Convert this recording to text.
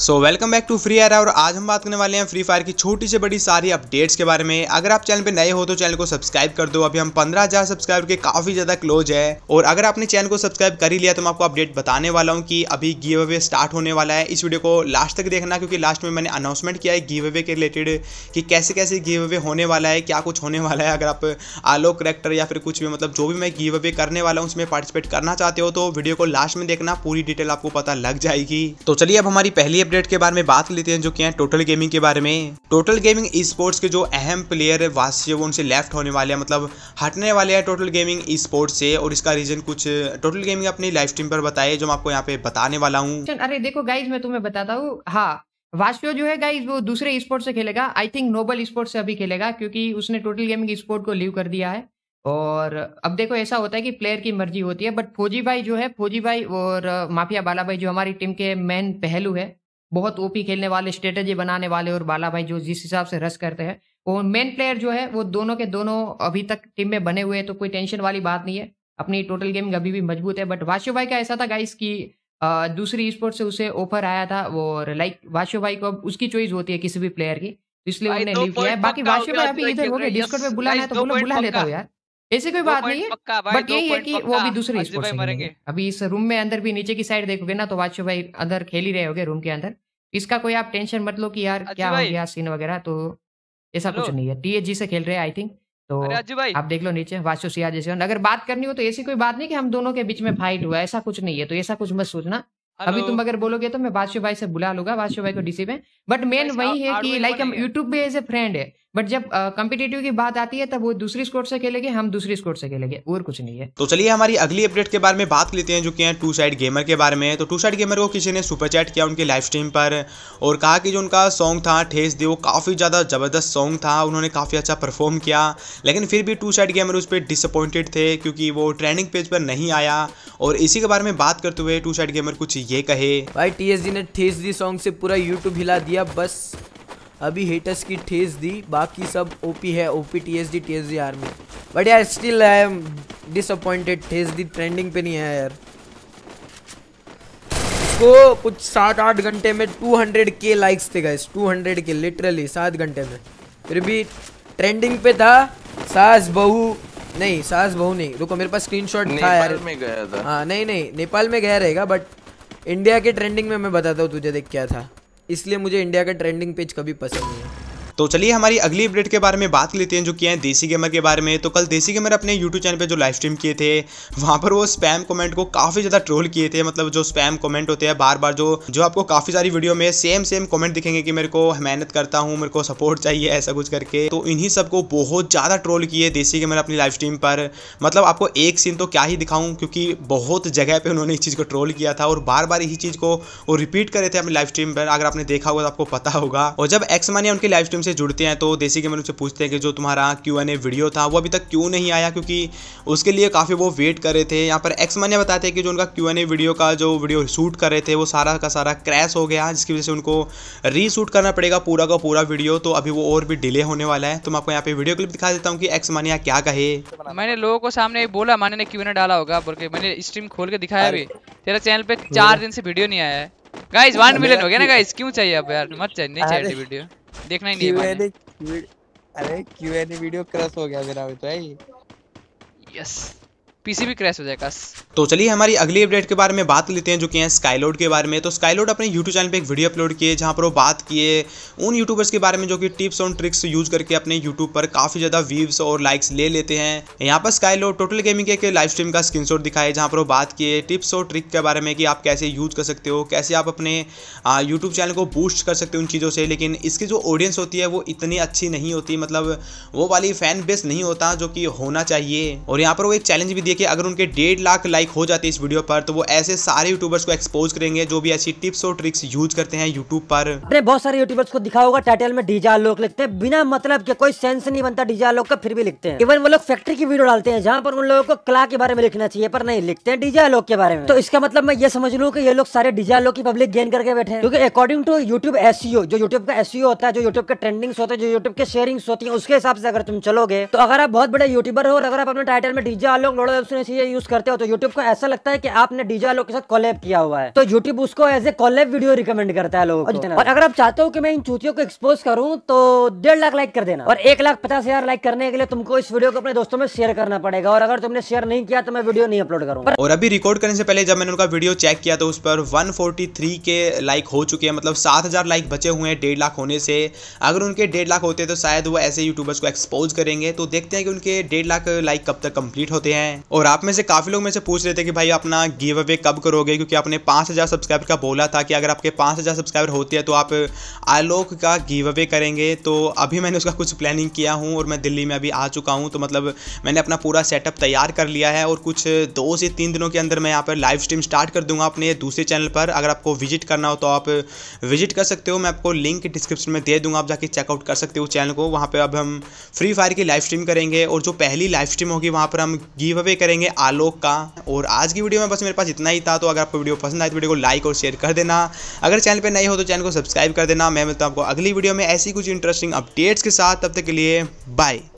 So welcome back to free fire और आज हम बात करने वाले हैं फ्री फायर की छोटी से बड़ी सारी अपडेट्स के बारे में अगर आप चैनल पे नए हो तो चैनल को सब्सक्राइब कर दो अभी हम 15000 सब्सक्राइबर के काफ़ी ज़्यादा क्लोज है और अगर आपने चैनल को सब्सक्राइब कर ही लिया तो मैं आपको अपडेट बताने वाला हूँ कि अभी गिव अवे स्टार्ट होने वाला है इस वीडियो को लास्ट तक देखना क्योंकि लास्ट में मैंने अनाउंसमेंट किया है गिव अवे के रिलेटेड कि कैसे कैसे गिव अवे होने वाला है क्या कुछ होने वाला है अगर आप आलोक करेक्टर या फिर कुछ भी मतलब जो भी मैं गिव अवे करने वाला हूँ उसमें पार्टिसिपेट करना चाहते हो तो वीडियो को लास्ट में देखना पूरी डिटेल आपको पता लग जाएगी तो चलिए अब हमारी पहली अपडेट के बारे में बात लेते हैं जो कि है टोटल गेमिंग के बारे में टोटल गेमिंग स्पोर्ट्स के जो अहम प्लेयर है वास्तव उनसे लेफ्ट होने वाले हैं मतलब हटने वाले हैं टोटल गेमिंग स्पोर्ट्स से और इसका रीजन कुछ टोटल गेमिंग अपनी लाइफ स्ट्रीम पर बताए जो मैं आपको यहाँ पे बताने वाला हूँ अरे देखो गाइज मैं तुम्हें बताता हूँ हाँ वास्पियो जो है गाइज वो दूसरे स्पोर्ट से खेलेगा आई थिंक नोबल स्पोर्ट से अभी खेलेगा क्योंकि उसने टोटल गेमिंग स्पोर्ट को लीव कर दिया है और अब देखो ऐसा होता है कि प्लेयर की मर्जी होती है बट फौजी भाई जो है फौजी भाई और माफिया बाला भाई जो हमारी टीम के मेन पहलू है बहुत ओपी खेलने वाले स्ट्रेटेजी बनाने वाले और बाला भाई जो जिस हिसाब से रस करते हैं वो मेन प्लेयर जो है वो दोनों के दोनों अभी तक टीम में बने हुए हैं तो कोई टेंशन वाली बात नहीं है अपनी टोटल गेमिंग अभी भी मजबूत है बट वाशो भाई का ऐसा था गाइस कि दूसरी स्पोर्ट से उसे ऑफर आया था और लाइक वाशो भाई को अब उसकी चॉइस होती है किसी भी प्लेयर की तो इसलिए उन्होंने लीव किया है बाकी वाशो भाई अभी इधर हो गए डिस्कॉर्ड पे बुला है तो बोलो बुला लेता हूँ यार ऐसी कोई बात नहीं है बट यही है कि वो अभी दूसरे स्पोर्ट्स में अभी इस रूम में अंदर भी नीचे की साइड देखोगे ना तो वाशो भाई अंदर खेल ही रहे होगे रूम के अंदर इसका कोई आप टेंशन मत लो कि यार क्या हो गया सीन वगैरह तो ऐसा कुछ नहीं है टीएजी से खेल रहे हैं आई थिंक तो भाई आप देख लो नीचे वाशु सिया जैसे अगर बात करनी हो तो ऐसी कोई बात नहीं कि हम दोनों के बीच में फाइट हुआ ऐसा कुछ नहीं है तो ऐसा कुछ मत सोचना अभी तुम अगर बोलोगे तो मैं वासु भाई से बुला लूंगा वाशु भाई को डीसी में बट मेन वही है कि लाइक हम यूट्यूब पे एज ए फ्रेंड है बट जब कॉम्पिटेटिव की बात आती है तब वो दूसरी स्कोर से खेलेंगे हम दूसरी स्कोर से खेलेंगे और कुछ नहीं है तो चलिए हमारी अगली अपडेट के बारे में बात लेते हैं जो कि टू साइड गेमर के बारे में तो टू साइड गेमर को किसी ने सुपर चैट किया उनके लाइव स्ट्रीम पर और कहा कि जो उनका सॉन्ग था ठेस दे वो काफ़ी ज़्यादा ज़बरदस्त सॉन्ग था उन्होंने काफ़ी अच्छा परफॉर्म किया लेकिन फिर भी टू साइड गेमर उस पर डिसअपॉइंटेड थे क्योंकि वो ट्रेंडिंग पेज पर नहीं आया और इसी के बारे में बात करते हुए टू साइड गेमर कुछ ये कहे भाई टी ने ठेस दी सॉन्ग से पूरा यूट्यूब हिला दिया बस अभी हेटर्स की ठेस दी बाकी सब ओपी है OP TSD TSD army but यार स्टिल आई एम डिसअपॉइंटेड ठेस दी ट्रेंडिंग पे नहीं आया यार को कुछ सात आठ घंटे में 200 के लाइक्स थे गाइस 200 के लिटरली सात घंटे में फिर भी ट्रेंडिंग पे था सास बहू नहीं सास बहू नहीं रुको मेरे पास स्क्रीनशॉट था यार में गया था हाँ नहीं नहीं नेपाल में गया रहेगा बट इंडिया के ट्रेंडिंग में मैं बताता हूँ तुझे देख क्या था इसलिए मुझे इंडिया का ट्रेंडिंग पेज कभी पसंद नहीं तो चलिए हमारी अगली अपडेट के बारे में बात लेते हैं जो किया है देसी गेमर के बारे में तो कल देसी गेमर अपने यूट्यूब चैनल पर जो लाइव स्ट्रीम किए थे वहाँ पर वो स्पैम कमेंट को काफ़ी ज़्यादा ट्रोल किए थे मतलब जो स्पैम कमेंट होते हैं बार बार जो जो आपको काफ़ी सारी वीडियो में सेम सेम कमेंट दिखेंगे कि मेरे को मेहनत करता हूँ मेरे को सपोर्ट चाहिए ऐसा कुछ करके तो इन्हीं सबको बहुत ज़्यादा ट्रोल किए देसी गेमर अपनी लाइव स्ट्रीम पर मतलब आपको एक सीन तो क्या ही दिखाऊं क्योंकि बहुत जगह पर उन्होंने इस चीज़ को ट्रोल किया था और बार बार यही चीज़ को वो रिपीट करे थे अपनी लाइव स्ट्रीम पर अगर आपने देखा होगा तो आपको पता होगा और जब एक्स मानिया उनकी लाइव स्ट्रीम उनसे जुड़ते हैं तो देसी गेमर उनसे पूछते हैं कि जो तुम्हारा क्यू एन ए वीडियो था वो अभी तक क्यों नहीं आया क्योंकि उसके लिए काफ़ी वो वेट कर रहे थे यहाँ पर एक्स मनिया बताते हैं कि जो उनका क्यू एन ए वीडियो का जो वीडियो शूट कर रहे थे वो सारा का सारा क्रैश हो गया जिसकी वजह से उनको रीशूट करना पड़ेगा पूरा का पूरा वीडियो तो अभी वो और भी डिले होने वाला है तो मैं आपको यहाँ पे वीडियो क्लिप दिखा देता हूँ कि एक्स मानिया क्या कहे मैंने लोगों को सामने बोला मैंने ने क्यों ना डाला होगा बोल के मैंने स्ट्रीम खोल के दिखाया भी तेरा चैनल पे चार दिन से वीडियो नहीं आया है गाइस वन मिलियन हो गया ना गाइस क्यों चाहिए अब यार मत चाहिए नहीं चाहिए वीडियो देखना ही नहीं है अरे क्यों वीडियो क्रश हो गया मेरा अभी तो है यस पीसी भी क्रैश हो जाएगा तो चलिए हमारी अगली अपडेट के बारे में बात लेते हैं जो कि है स्काईलोड के बारे में तो स्काईलोड अपने यूट्यूब चैनल पे एक वीडियो अपलोड किए जहाँ पर वो बात किए उन यूट्यूबर्स के बारे में जो कि टिप्स और ट्रिक्स यूज करके अपने यूट्यूब पर काफ़ी ज़्यादा व्यूज और लाइक्स ले लेते हैं यहाँ पर स्काईलोड टोटल गेमिंग के लाइव स्ट्रीम का स्क्रीन शॉट दिखाए जहाँ पर वो बात किए टिप्स और ट्रिक के बारे में कि आप कैसे यूज कर सकते हो कैसे आप अपने यूट्यूब चैनल को बूस्ट कर सकते हो उन चीज़ों से लेकिन इसकी जो ऑडियंस होती है वो इतनी अच्छी नहीं होती मतलब वो वाली फैन बेस नहीं होता जो कि होना चाहिए और यहाँ पर वो एक चैलेंज भी लीजिए कि अगर उनके डेढ़ लाख लाइक हो जाते इस वीडियो पर तो वो ऐसे सारे यूट्यूबर्स को एक्सपोज करेंगे जो भी ऐसी टिप्स और ट्रिक्स यूज करते हैं यूट्यूब पर अपने बहुत सारे यूट्यूबर्स को दिखा होगा टाइटल में डीजा लोग लिखते हैं बिना मतलब के कोई सेंस नहीं बनता डीजा लोग का फिर भी लिखते हैं इवन वो लोग फैक्ट्री की वीडियो डालते हैं जहाँ पर उन लोगों को कला के बारे में लिखना चाहिए पर नहीं लिखते हैं डीजा लोग के बारे में तो इसका मतलब मैं ये समझ लू की ये लोग सारे डीजा लोग की पब्लिक गेन करके बैठे क्योंकि अकॉर्डिंग टू यूट्यूब एस जो यूट्यूब का एस e होता है जो यूट्यूब के ट्रेंडिंग्स होते हैं जो यूट्यूब के शेयरिंग्स होती है उसके हिसाब से अगर तुम चलोगे तो अगर आप बहुत बड़े यूट्यूबर हो और अगर आप अपने टाइटल में डीजा लोग यूट्यूब से चीजें यूज करते हो तो यूट्यूब को ऐसा लगता है कि आपने डीजे वालों के साथ कॉलेब किया हुआ है तो यूट्यूब उसको as a collab video recommend करता है लोगों को अच्छा। और अगर आप चाहते हो कि मैं इन चूतियों को एक्सपोज करूँ तो डेढ़ लाख लाइक कर देना और एक लाख पचास हजार लाइक करने के लिए तुमको इस वीडियो को अपने दोस्तों में शेयर करना पड़ेगा और अगर तुमने शेयर नहीं किया तो मैं वीडियो नहीं अपलोड करूँगा और अभी रिकॉर्ड करने से पहले जब मैंने उनका वीडियो चेक किया तो उस पर वन के लाइक हो चुके हैं मतलब सात लाइक बचे हुए हैं डेढ़ लाख होने से अगर उनके डेढ़ लाख होते तो शायद वो ऐसे यूट्यूबर्स को एक्सपोज करेंगे तो देखते हैं कि उनके डेढ़ लाख लाइक कब तक कंप्लीट होते हैं और आप में से काफ़ी लोग मेरे से पूछ रहे थे कि भाई अपना गिव अवे कब करोगे क्योंकि आपने पाँच हज़ार सब्सक्राइबर का बोला था कि अगर आपके पाँच हज़ार सब्सक्राइबर होते हैं तो आप आलोक का गिव अवे करेंगे तो अभी मैंने उसका कुछ प्लानिंग किया हूँ और मैं दिल्ली में अभी आ चुका हूँ तो मतलब मैंने अपना पूरा सेटअप तैयार कर लिया है और कुछ दो से तीन दिनों के अंदर मैं यहाँ पर लाइव स्ट्रीम स्टार्ट कर दूंगा अपने दूसरे चैनल पर अगर आपको विजिट करना हो तो आप विजिट कर सकते हो मैं आपको लिंक डिस्क्रिप्शन में दे दूंगा आप जाके चेकआउट कर सकते हो चैनल को वहाँ पर अब हम फ्री फायर की लाइव स्ट्रीम करेंगे और जो पहली लाइव स्ट्रीम होगी वहाँ पर हम गिव अवे करेंगे आलोक का और आज की वीडियो में बस मेरे पास इतना ही था तो अगर आपको वीडियो पसंद आए तो वीडियो को लाइक और शेयर कर देना अगर चैनल पर नहीं हो तो चैनल को सब्सक्राइब कर देना मैं मिलता हूँ आपको अगली वीडियो में ऐसी कुछ इंटरेस्टिंग अपडेट्स के साथ तब तक के लिए बाय